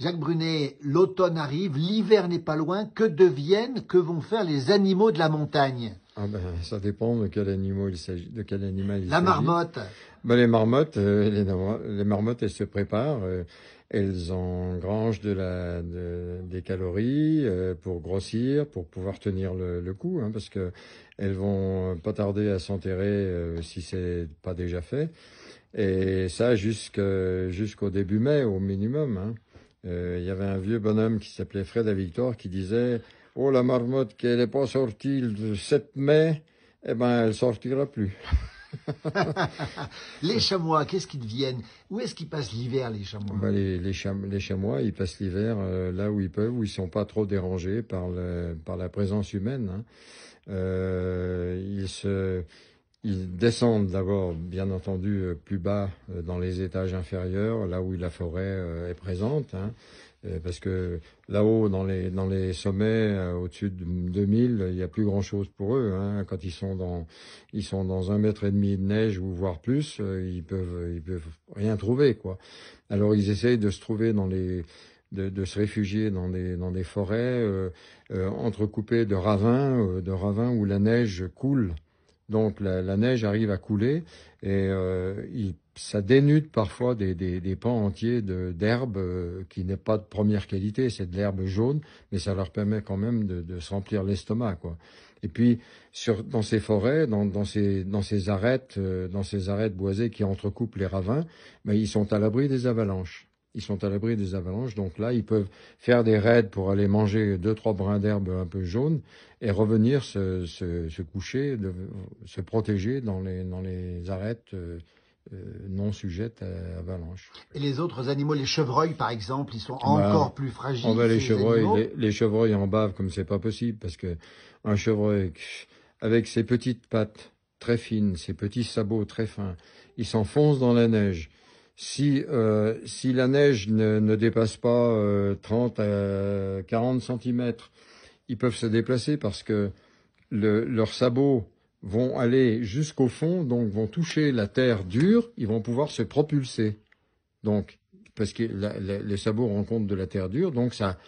Jacques Brunet, l'automne arrive, l'hiver n'est pas loin. Que deviennent, que vont faire les animaux de la montagne ah ben, ça dépend de quel, animal il s'agit, de quel animal il La marmotte. Ben, les marmottes, euh, les, marmottes, elles se préparent. Euh, elles engrangent de la, des calories euh, pour grossir, pour pouvoir tenir le, coup, hein, parce qu'elles elles vont pas tarder à s'enterrer si ce n'est pas déjà fait. Et ça jusqu'au début mai au minimum. Hein. Euh, il y avait un vieux bonhomme qui s'appelait Fred Victoire qui disait Oh la marmotte qu'elle n'est pas sortie le 7 mai, eh ben elle sortira plus. les chamois, qu'est-ce qu'ils deviennent Où est-ce qu'ils passent l'hiver, les chamois ben, les, les, chamois, ils passent l'hiver euh, là où ils peuvent, où ils sont pas trop dérangés par, le, par la présence humaine. Hein. Euh, ils se ils descendent d'abord, bien entendu, euh, plus bas euh, dans les étages inférieurs, là où la forêt euh, est présente, hein. parce que là-haut, dans les, dans les sommets, au-dessus de 2000, il n'y a plus grand-chose pour eux. Hein. Quand ils sont dans, ils sont dans un mètre et demi de neige ou voire plus, ils peuvent, ils peuvent rien trouver, quoi. Alors ils essayent de se trouver dans les, de, de, se réfugier dans des, dans des forêts entrecoupées de ravins, de ravins où la neige coule donc la, neige arrive à couler et euh, il, ça dénude parfois des, pans entiers d'herbe euh, qui n'est pas de première qualité, c'est de l'herbe jaune, mais ça leur permet quand même de, de se remplir l'estomac. Et puis dans ces forêts, dans, ces, arêtes, euh, dans ces arêtes boisées qui entrecoupent les ravins, ben, ils sont à l'abri des avalanches. Ils sont à l'abri des avalanches, donc là, ils peuvent faire des raids pour aller manger deux, trois brins d'herbe un peu jaunes et revenir se, coucher, se protéger dans les, dans les arêtes euh, euh, non sujettes à avalanches. Et les autres animaux, les chevreuils par exemple, ils sont bah, encore plus fragiles. les chevreuils, les, chevreuils en bavent comme c'est pas possible parce que un chevreuil avec ses petites pattes très fines, ses petits sabots très fins, il s'enfonce dans la neige. Euh, si, la neige ne, dépasse pas 30 euh, à 40 centimètres, ils peuvent se déplacer parce que leurs sabots vont aller jusqu'au fond, donc vont toucher la terre dure, ils vont pouvoir se propulser. Donc, parce que les sabots rencontrent de la terre dure, donc ça,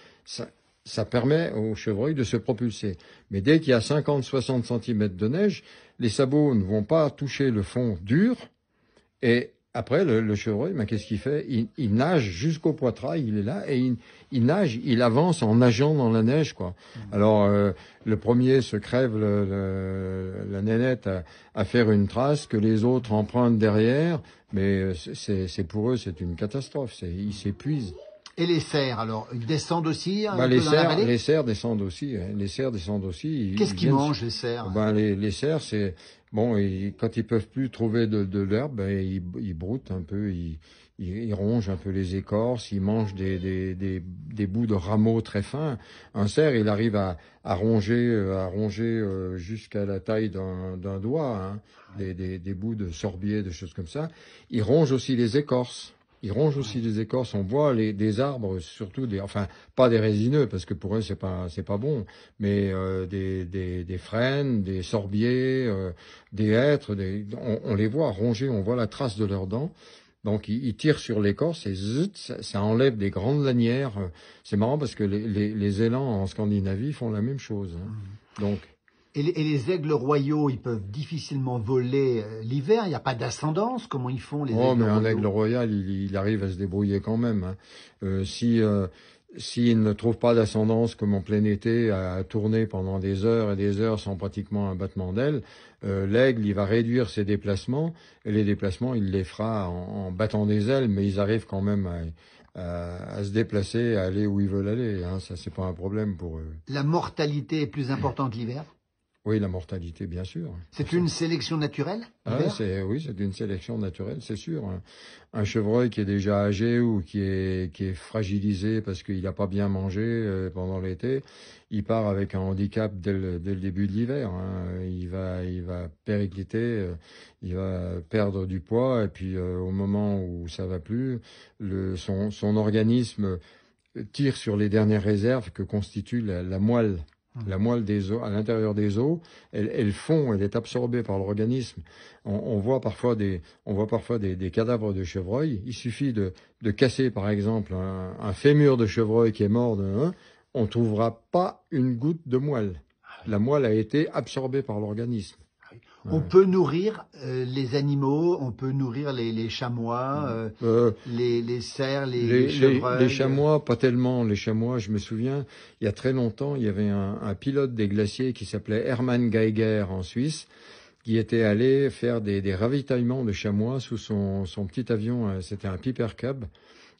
permet aux chevreuils de se propulser. Mais dès qu'il y a 50-60 cm de neige, les sabots ne vont pas toucher le fond dur et après, le, le chevreuil, mais ben, qu'est-ce qu'il fait il, nage jusqu'au poitrail, il est là, et il, il, nage, il avance en nageant dans la neige, quoi. Mmh. Alors, euh, le premier se crève le, la nénette à, à, faire une trace que les autres empruntent derrière, mais euh, c'est pour eux, c'est une catastrophe, ils s'épuisent. Et les cerfs, alors, ils descendent aussi hein, bah, les, cerfs, descendent aussi. Hein. aussi. Qu'est-ce qu'ils mangent, les cerfs bah, les, cerfs, c'est... Bon, quand ils peuvent plus trouver de, de l'herbe, ben, ils, broutent un peu, ils, rongent un peu les écorces, ils mangent des, bouts de rameaux très fins. Un cerf, il arrive à, à ronger, euh, euh, jusqu'à la taille d'un doigt, hein, des, des bouts de sorbier, de choses comme ça. Il ronge aussi les écorces ils rongent aussi des écorces. On voit les, des arbres, surtout des, enfin, pas des résineux parce que pour eux c'est pas c'est pas bon, mais euh, des, des, des frênes, des sorbiers, euh, des hêtres, on, les voit ronger, on voit la trace de leurs dents. Donc ils, tirent sur l'écorce et ça, enlève des grandes lanières. C'est marrant parce que les, élans en Scandinavie font la même chose. Hein. Mmh. Donc et les, aigles royaux, ils peuvent difficilement voler euh, l'hiver. Il n'y a pas d'ascendance. Comment ils font les oh, mais Un aigle royal, il, arrive à se débrouiller quand même. Hein. Euh, si euh, s'il ne trouve pas d'ascendance comme en plein été à tourner pendant des heures et des heures sans pratiquement un battement d'aile, l'aigle il va réduire ses déplacements et les déplacements il les fera en, battant des ailes, mais ils arrivent quand même à, se déplacer, à aller où ils veulent aller. Hein, ça, c'est pas un problème pour eux. La mortalité est plus importante l'hiver oui, la mortalité, bien sûr. C'est une sélection naturelle ah, Oui, c'est une sélection naturelle, c'est sûr. Un, chevreuil qui est déjà âgé ou qui est, fragilisé parce qu'il n'a pas bien mangé euh, pendant l'été, il part avec un handicap dès le, début de l'hiver. Hein. Il, va, il péricliter, euh, il va perdre du poids, et puis euh, au moment où ça va plus, son, organisme tire sur les dernières réserves que constitue la moelle. La moelle des os, à l'intérieur des os, elle, elle fond, elle est absorbée par l'organisme. On, voit parfois des, on voit parfois des, cadavres de chevreuil. Il suffit de, de casser, par exemple, un, fémur de chevreuil qui est mort de ne on trouvera pas une goutte de moelle. Ah La moelle a été absorbée par l'organisme. On peut nourrir euh, les animaux, on peut nourrir les, chamois, euh, euh, les, les, cerfs, les, Les, chamois, pas tellement. Les chamois, je me souviens, il y a très longtemps, il y avait un, pilote des glaciers qui s'appelait Hermann Geiger en Suisse, qui était allé faire des, ravitaillements de chamois sous son, son petit avion. C'était un Piper Cub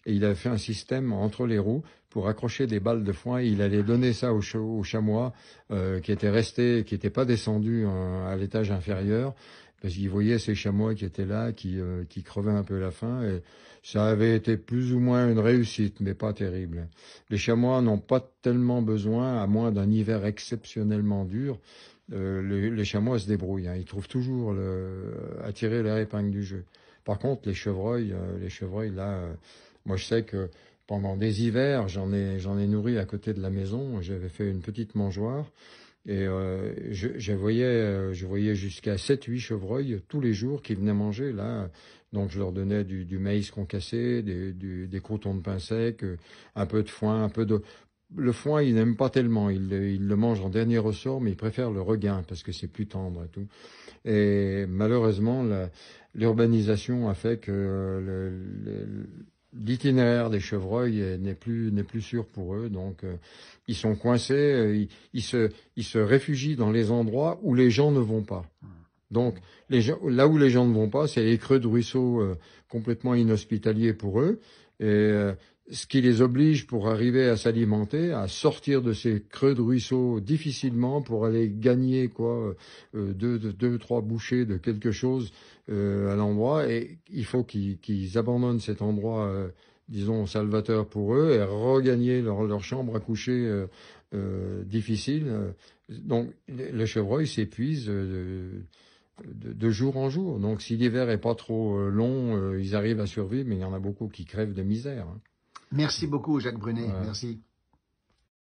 et il avait fait un système entre les roues pour accrocher des balles de foin et il allait donner ça aux, chamois euh, qui étaient restés, qui n'étaient pas descendus euh, à l'étage inférieur parce qu'il voyait ces chamois qui étaient là, euh, qui, crevaient un peu la faim, et ça avait été plus ou moins une réussite, mais pas terrible. Les chamois n'ont pas tellement besoin, à moins d'un hiver exceptionnellement dur, les, chamois se débrouillent, hein. ils trouvent toujours le, à tirer épingle du jeu. Par contre, les chevreuils, les chevreuils là, moi, je sais que pendant des hivers, j'en ai, j'en ai nourri à côté de la maison. J'avais fait une petite mangeoire. Et euh, euh, je, voyais, jusqu'à 7-8 chevreuils tous les jours qui venaient manger là. Donc je leur donnais du, maïs concassé, des, du, des crotons de pain sec, euh, un peu de foin, un peu de... Le foin, ils n'aiment pas tellement. Ils, le mangent en dernier ressort, mais ils préfèrent le regain parce que c'est plus tendre et tout. Et malheureusement, l'urbanisation a fait que l'itinéraire des chevreuils n'est plus sûr pour eux donc euh, ils sont coincés euh, ils, se réfugient dans les endroits où les gens ne vont pas donc là où les gens ne vont pas c'est les creux de ruisseaux euh, complètement inhospitaliers pour eux et ce qui les oblige pour arriver à s'alimenter, à sortir de ces creux de ruisseaux difficilement pour aller gagner quoi euh, deux, deux, trois bouchées de quelque chose euh, à l'endroit. Et il faut qu'ils abandonnent cet endroit, euh, disons, salvateur pour eux et regagner leur, chambre à coucher difficile. Donc le chevreuils s'épuise. De, jour en jour. Donc si l'hiver n'est pas trop long, ils arrivent à survivre, mais il y en a beaucoup qui crèvent de misère. Hein. Merci beaucoup, Jacques Brunet. Merci.